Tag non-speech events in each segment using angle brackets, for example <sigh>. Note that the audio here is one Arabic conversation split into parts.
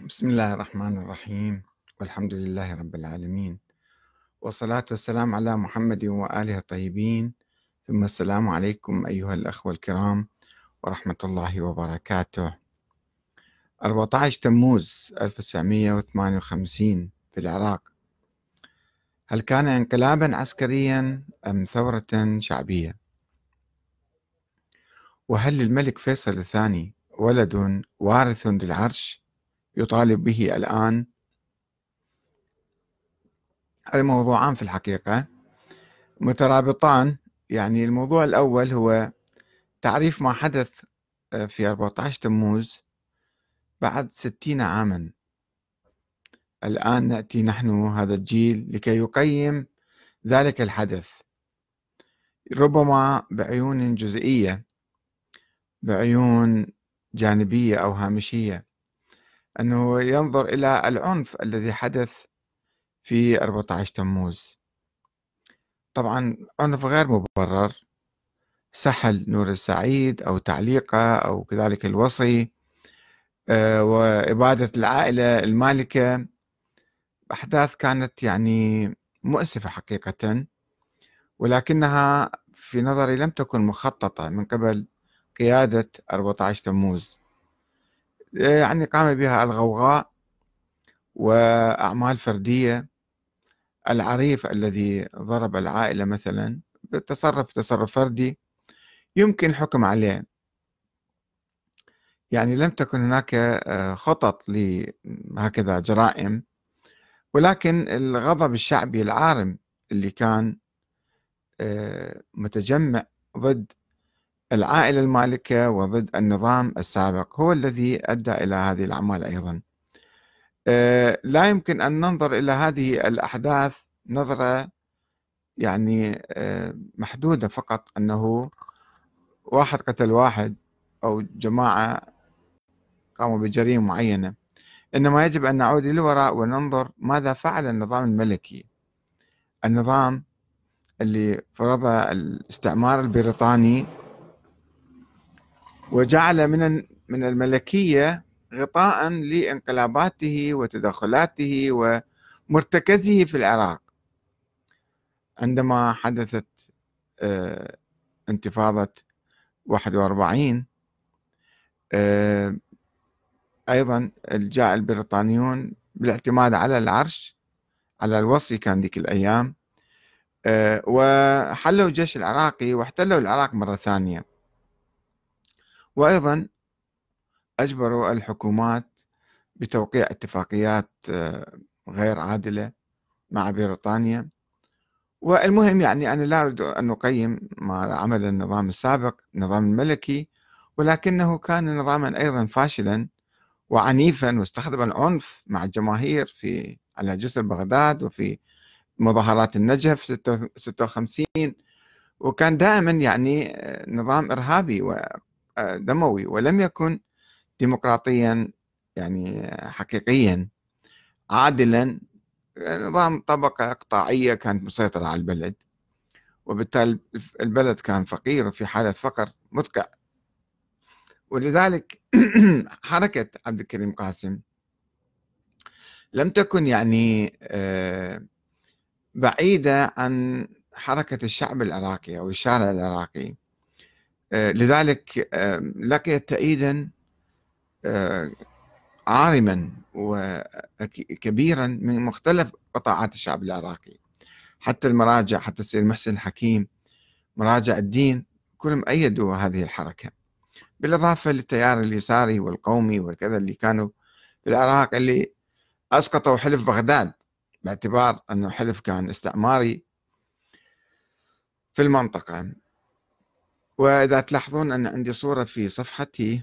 بسم الله الرحمن الرحيم والحمد لله رب العالمين والصلاة والسلام على محمد وآله الطيبين ثم السلام عليكم أيها الأخوة الكرام ورحمة الله وبركاته 14 تموز 1958 في العراق هل كان انقلابا عسكريا أم ثورة شعبية؟ وهل للملك فيصل الثاني ولد وارث للعرش؟ يطالب به الآن هذا موضوعان في الحقيقة مترابطان يعني الموضوع الأول هو تعريف ما حدث آه، في 14 تموز بعد 60 عاما الآن نأتي نحن هذا الجيل لكي يقيم ذلك الحدث ربما بعيون جزئية بعيون جانبية أو هامشية أنه ينظر إلى العنف الذي حدث في 14 تموز طبعا عنف غير مبرر سحل نور السعيد أو تعليقه أو كذلك الوصي آه، وإبادة العائلة المالكة أحداث كانت يعني مؤسفة حقيقة ولكنها في نظري لم تكن مخططة من قبل قيادة 14 تموز يعني قام بها الغوغاء وأعمال فردية العريف الذي ضرب العائلة مثلا بالتصرف تصرف فردي يمكن حكم عليه يعني لم تكن هناك آه، خطط لهكذا جرائم ولكن الغضب الشعبي العارم اللي كان آه، متجمع ضد العائلة المالكة وضد النظام السابق هو الذي أدى إلى هذه الأعمال أيضا آه، لا يمكن أن ننظر إلى هذه الأحداث نظرة يعني آه، محدودة فقط أنه واحد قتل واحد أو جماعة قاموا بجريمة معينة إنما يجب أن نعود للوراء وننظر ماذا فعل النظام الملكي النظام اللي فرض الاستعمار البريطاني وجعل من من الملكية غطاء لانقلاباته وتدخلاته ومرتكزه في العراق عندما حدثت آه، انتفاضة 41 آه، أيضا جاء البريطانيون بالاعتماد على العرش على الوصي كان ذيك الأيام آه، وحلوا الجيش العراقي واحتلوا العراق مرة ثانية وأيضا أجبروا الحكومات بتوقيع اتفاقيات آه، غير عادلة مع بريطانيا والمهم يعني أنا لا أريد أن أقيم ما عمل النظام السابق النظام الملكي ولكنه كان نظاما أيضا فاشلا وعنيفا واستخدم العنف مع الجماهير في على جسر بغداد وفي مظاهرات النجف 56 وكان دائما يعني آه، نظام إرهابي و آه، دموي ولم يكن ديمقراطيا يعني حقيقيا عادلا يعني نظام طبقة إقطاعية كانت مسيطرة على البلد وبالتالي البلد كان فقير وفي حالة فقر مدقع ولذلك <clears throat> حركة عبد الكريم قاسم لم تكن يعني آه، بعيدة عن حركة الشعب العراقي أو الشارع العراقي آه، لذلك لقيت تأييدا عارما وكبيرا من مختلف قطاعات الشعب العراقي حتى المراجع حتى السيد محسن الحكيم مراجع الدين كلهم أيدوا هذه الحركة بالإضافة للتيار اليساري والقومي وكذا اللي كانوا في العراق اللي أسقطوا حلف بغداد باعتبار أنه حلف كان استعماري في المنطقة وإذا تلاحظون أن عندي صورة في صفحتي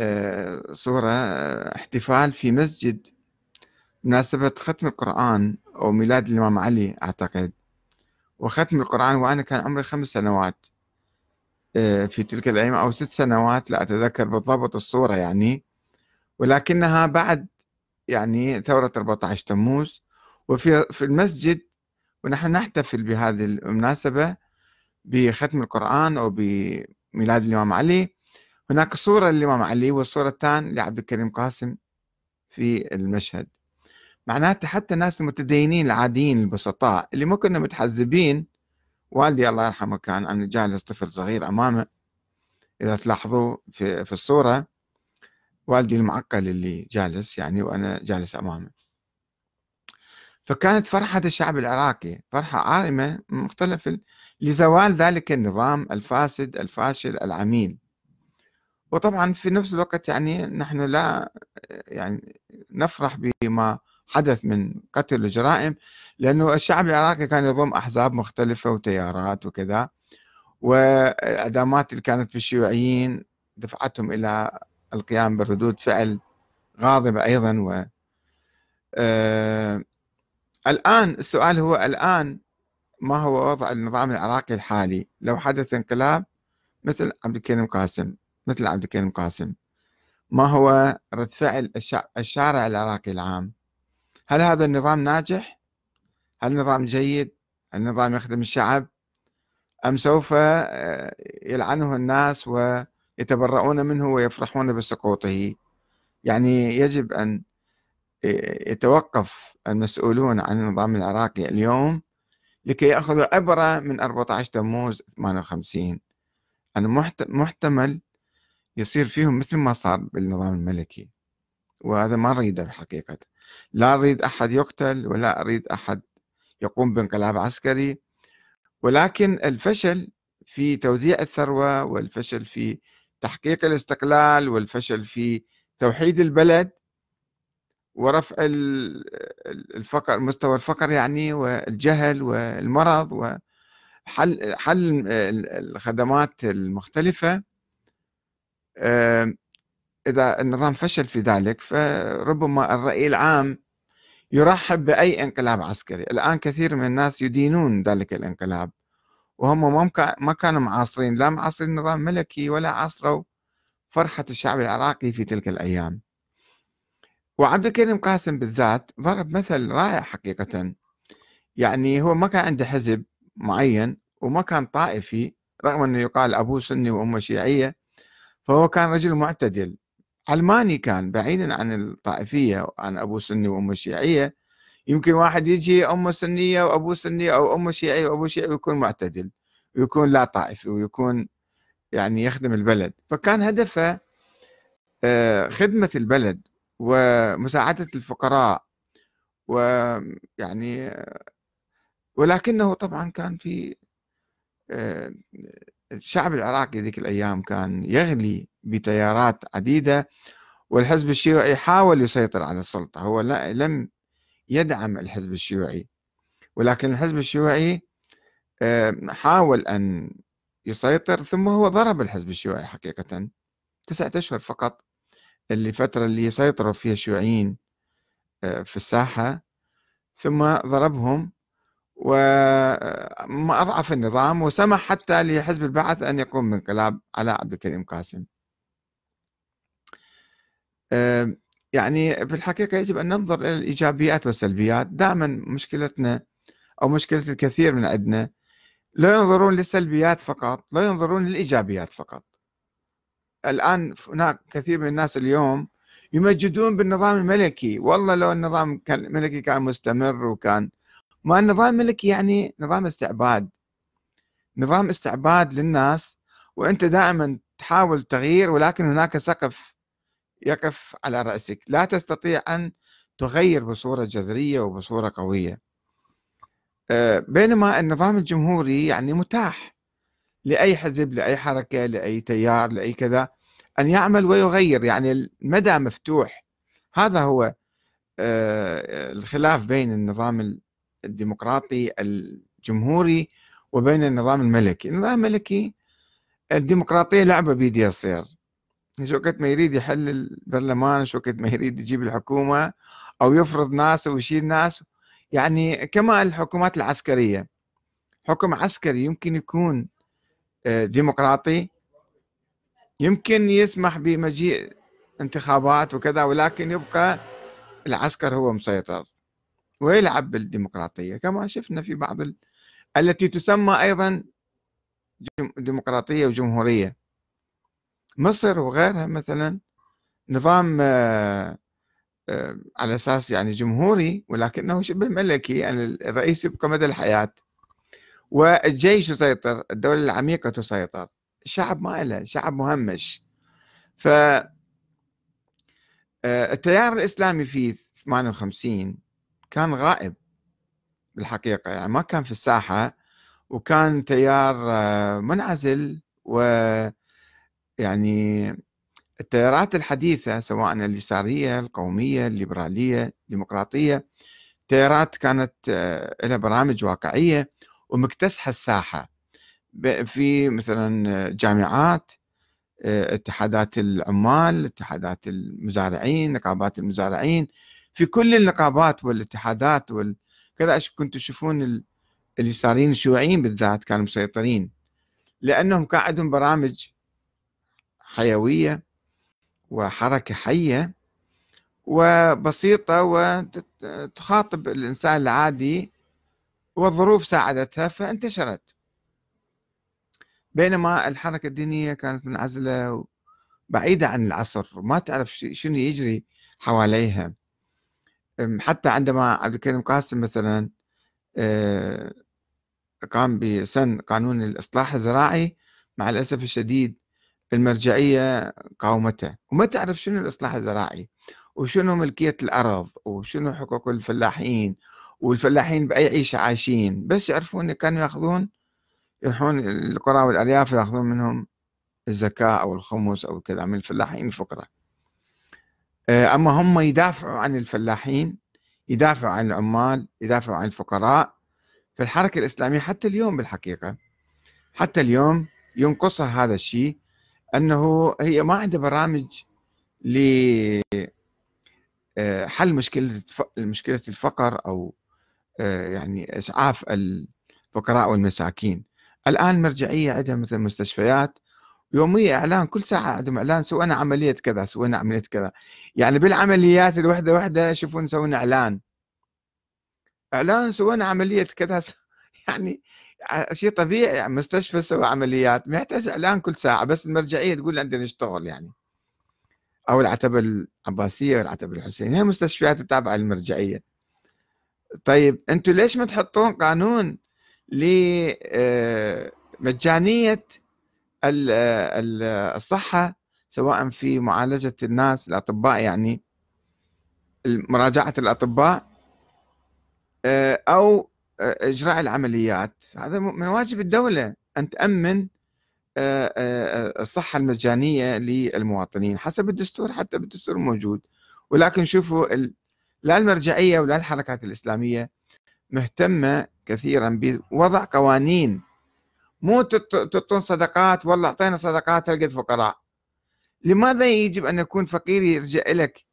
آه، صورة آه، احتفال في مسجد مناسبة ختم القرآن أو ميلاد الإمام علي أعتقد وختم القرآن وأنا كان عمري خمس سنوات آه، في تلك الأيام أو ست سنوات لا أتذكر بالضبط الصورة يعني ولكنها بعد يعني ثورة 14 تموز وفي في المسجد ونحن نحتفل بهذه المناسبة بختم القرآن أو بميلاد الإمام علي هناك صورة للإمام علي والصورة الثانية لعبد الكريم قاسم في المشهد معناته حتى الناس المتدينين العاديين البسطاء اللي مو كنا متحزبين والدي الله يرحمه كان أنا جالس طفل صغير أمامه إذا تلاحظوا في, في الصورة والدي المعقل اللي جالس يعني وأنا جالس أمامه فكانت فرحة الشعب العراقي فرحة عارمة من مختلف لزوال ذلك النظام الفاسد الفاشل العميل وطبعا في نفس الوقت يعني نحن لا يعني نفرح بما حدث من قتل وجرائم لأنه الشعب العراقي كان يضم أحزاب مختلفة وتيارات وكذا والإعدامات اللي كانت في الشيوعيين دفعتهم إلى القيام بردود فعل غاضبة أيضا و آه الآن السؤال هو الآن ما هو وضع النظام العراقي الحالي لو حدث انقلاب مثل عبد الكريم قاسم مثل عبد الكريم قاسم ما هو رد فعل الشارع العراقي العام هل هذا النظام ناجح هل النظام جيد هل النظام يخدم الشعب أم سوف آه، يلعنه الناس ويتبرؤون منه ويفرحون بسقوطه يعني يجب أن آه، يتوقف المسؤولون عن النظام العراقي اليوم لكي يأخذوا عبرة من 14 تموز 58 أنه محتمل يصير فيهم مثل ما صار بالنظام الملكي وهذا ما نريده الحقيقة لا أريد أحد يقتل ولا أريد أحد يقوم بانقلاب عسكري ولكن الفشل في توزيع الثروة والفشل في تحقيق الاستقلال والفشل في توحيد البلد ورفع الفقر مستوى الفقر يعني والجهل والمرض وحل حل الخدمات المختلفة إذا النظام فشل في ذلك فربما الرأي العام يرحب بأي انقلاب عسكري الآن كثير من الناس يدينون ذلك الانقلاب وهم ما كانوا معاصرين لا معاصرين نظام ملكي ولا عاصروا فرحة الشعب العراقي في تلك الأيام وعبد الكريم قاسم بالذات ضرب مثل رائع حقيقة يعني هو ما كان عنده حزب معين وما كان طائفي رغم أنه يقال أبوه سني وأمه شيعية فهو كان رجل معتدل علماني كان بعيدا عن الطائفية عن أبوه سني وأمه شيعية يمكن واحد يجي أمه سنية وأبوه سني أو أمه شيعية وأبوه شيعي ويكون معتدل ويكون لا طائفي ويكون يعني يخدم البلد فكان هدفه آه، خدمة البلد ومساعدة الفقراء ويعني ولكنه طبعا كان في آه، الشعب العراقي ذيك الأيام كان يغلي بتيارات عديدة والحزب الشيوعي حاول يسيطر على السلطة هو لم يدعم الحزب الشيوعي ولكن الحزب الشيوعي آه، حاول أن يسيطر ثم هو ضرب الحزب الشيوعي حقيقة تسعة أشهر فقط الفترة اللي سيطروا فيها الشيوعيين آه، في الساحة ثم ضربهم وما آه، أضعف النظام وسمح حتى لحزب البعث أن يقوم بانقلاب على عبد الكريم قاسم يعني في الحقيقة يجب أن ننظر إلى الإيجابيات والسلبيات دائما مشكلتنا أو مشكلة الكثير من عندنا لا ينظرون للسلبيات فقط لا ينظرون للإيجابيات فقط الآن هناك كثير من الناس اليوم يمجدون بالنظام الملكي والله لو النظام كان الملكي كان مستمر وكان ما النظام الملكي يعني نظام استعباد نظام استعباد للناس وانت دائما تحاول تغيير ولكن هناك سقف يقف على راسك لا تستطيع ان تغير بصوره جذريه وبصوره قويه آه، بينما النظام الجمهوري يعني متاح لأي حزب لأي حركة لأي تيار لأي كذا أن يعمل ويغير يعني المدى مفتوح هذا هو آه، الخلاف بين النظام الديمقراطي الجمهوري وبين النظام الملكي النظام الملكي الديمقراطية لعبة بيدي تصير شو وقت ما يريد يحل البرلمان شو وقت ما يريد يجيب الحكومة أو يفرض ناس أو يشيل ناس يعني كما الحكومات العسكرية حكم عسكري يمكن يكون آه، ديمقراطي يمكن يسمح بمجيء انتخابات وكذا ولكن يبقى العسكر هو مسيطر ويلعب بالديمقراطية كما شفنا في بعض ال... التي تسمى أيضا ديمقراطية وجمهورية مصر وغيرها مثلا نظام آه، آه، على أساس يعني جمهوري ولكنه شبه ملكي يعني الرئيس يبقى مدى الحياة والجيش يسيطر الدولة العميقة تسيطر الشعب ما له شعب مهمش ف آه، التيار الإسلامي في 58 كان غائب بالحقيقة يعني ما كان في الساحة وكان تيار آه، منعزل و يعني التيارات الحديثة سواء اليسارية القومية الليبرالية الديمقراطية تيارات كانت آه، لها برامج واقعية ومكتسحه الساحه في مثلا جامعات آه، اتحادات العمال اتحادات المزارعين نقابات المزارعين في كل النقابات والاتحادات وكذا كنتوا تشوفون اليساريين الشيوعيين بالذات كانوا مسيطرين لانهم كان عندهم برامج حيويه وحركه حيه وبسيطه وتخاطب الانسان العادي والظروف ساعدتها فانتشرت بينما الحركة الدينية كانت منعزلة بعيدة عن العصر ما تعرف شنو يجري حواليها حتى عندما عبد الكريم قاسم مثلا آه، قام بسن قانون الإصلاح الزراعي مع الأسف الشديد المرجعية قاومته وما تعرف شنو الإصلاح الزراعي وشنو ملكية الأرض وشنو حقوق الفلاحين والفلاحين باي عيشه عايشين بس يعرفون كانوا ياخذون يروحون القرى والارياف ياخذون منهم الزكاه او الخمس او كذا من الفلاحين الفقراء آه، اما هم يدافعوا عن الفلاحين يدافعوا عن العمال يدافعوا عن الفقراء فالحركه الاسلاميه حتى اليوم بالحقيقه حتى اليوم ينقصها هذا الشيء انه هي ما عندها برامج ل آه، حل مشكله مشكله الفقر او آه، يعني اسعاف الفقراء والمساكين الان مرجعيه عندها مثل مستشفيات يومية اعلان كل ساعه عندهم اعلان سوينا عمليه كذا سوينا عمليه كذا يعني بالعمليات الوحده وحده يشوفون يسوون اعلان اعلان سوينا عمليه كذا يعني شيء طبيعي يعني مستشفى سوى عمليات ما يحتاج اعلان كل ساعه بس المرجعيه تقول عندنا نشتغل يعني او العتبه العباسيه والعتبه الحسينيه هي مستشفيات التابعه للمرجعيه طيب انتم ليش ما تحطون قانون ل آه، مجانيه آه، آه، الصحه سواء في معالجه الناس الاطباء يعني مراجعه الاطباء او اجراء العمليات هذا من واجب الدوله ان تامن الصحه المجانيه للمواطنين حسب الدستور حتى بالدستور موجود ولكن شوفوا لا المرجعية ولا الحركات الإسلامية مهتمة كثيرا بوضع قوانين مو تعطون صدقات والله أعطينا صدقات تلقى فقراء لماذا يجب أن يكون فقير يرجع لك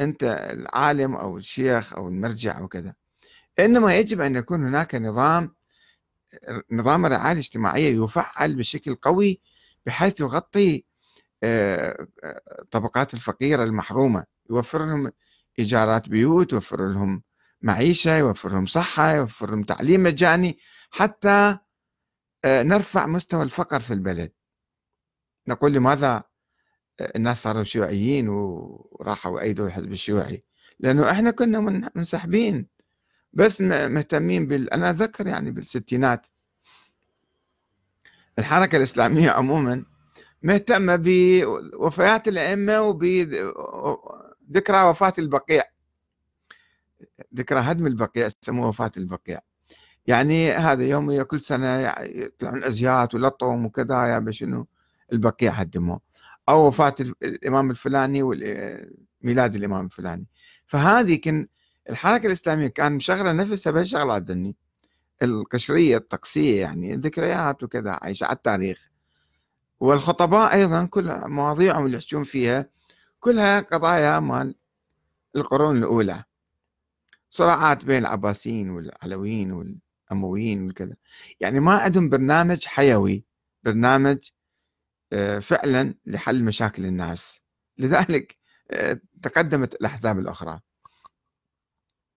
أنت العالم أو الشيخ أو المرجع أو كذا إنما يجب أن يكون هناك نظام نظام الرعاية الاجتماعية يفعل بشكل قوي بحيث يغطي الطبقات آه، آه، الفقيرة المحرومة يوفر لهم إيجارات بيوت يوفر لهم معيشة يوفر لهم صحة يوفر لهم تعليم مجاني حتى آه، نرفع مستوى الفقر في البلد نقول لماذا الناس صاروا شيوعيين وراحوا أيدوا الحزب الشيوعي لأنه إحنا كنا منسحبين بس مهتمين بال أنا أذكر يعني بالستينات الحركة الإسلامية عموما مهتمة بوفيات الأئمة وبذكرى وفاة البقيع ذكرى هدم البقيع يسموه وفاة البقيع يعني هذا يوم كل سنة يطلعون أزيات ولطم وكذا يا شنو البقيع هدموه أو وفاة الإمام الفلاني وميلاد الإمام الفلاني فهذه كان الحركة الإسلامية كان مشغلة نفسها بهالشغلات القشرية الطقسية يعني ذكريات وكذا عايشة على التاريخ والخطباء أيضا كل مواضيعهم اللي يحجون فيها كلها قضايا مال القرون الأولى صراعات بين العباسيين والعلويين والأمويين والكذا يعني ما عندهم برنامج حيوي برنامج آه، فعلا لحل مشاكل الناس لذلك آه، تقدمت الأحزاب الأخرى